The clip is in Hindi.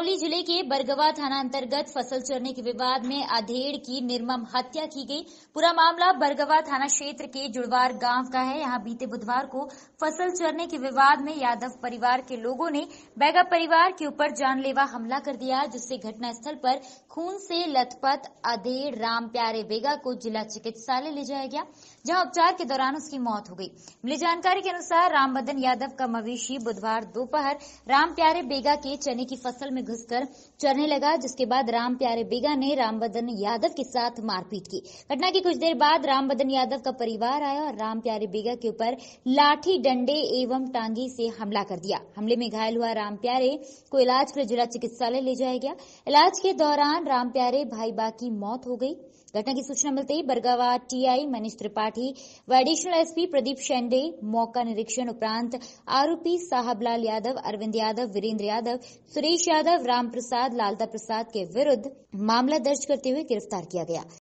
चंदौली जिले के बरगवा थाना अंतर्गत फसल चरने के विवाद में अधेड़ की निर्मम हत्या की गई पूरा मामला बरगवा थाना क्षेत्र के जुड़वार गांव का है यहां बीते बुधवार को फसल चरने के विवाद में यादव परिवार के लोगों ने बैगा परिवार के ऊपर जानलेवा हमला कर दिया जिससे घटनास्थल पर खून से लथपथ अधेड़ राम प्यारे बेगा को जिला चिकित्सालय ले जाया गया जहां उपचार के दौरान उसकी मौत हो गई मिली जानकारी के अनुसार मदन यादव का मवेशी बुधवार दोपहर राम प्यारे बेगा के चने की फसल में घुसकर चढ़ने लगा जिसके बाद राम प्यारे बेगा ने रामबदन यादव के साथ मारपीट की घटना के कुछ देर बाद रामबदन यादव का परिवार आया और राम प्यारे बेगा के ऊपर लाठी डंडे एवं टांगी से हमला कर दिया हमले में घायल हुआ राम प्यारे को इलाज के लिए जिला चिकित्सालय ले जाया गया इलाज के दौरान राम प्यारे भाई बा की मौत हो गई घटना की सूचना मिलते ही बरगावा टीआई मनीष त्रिपाठी व एडिशनल एसपी प्रदीप शेंडे मौका निरीक्षण उपरांत आरोपी साहबलाल यादव अरविंद यादव वीरेंद्र यादव सुरेश यादव राम प्रसाद लालता प्रसाद के विरुद्ध मामला दर्ज करते हुए गिरफ्तार किया गया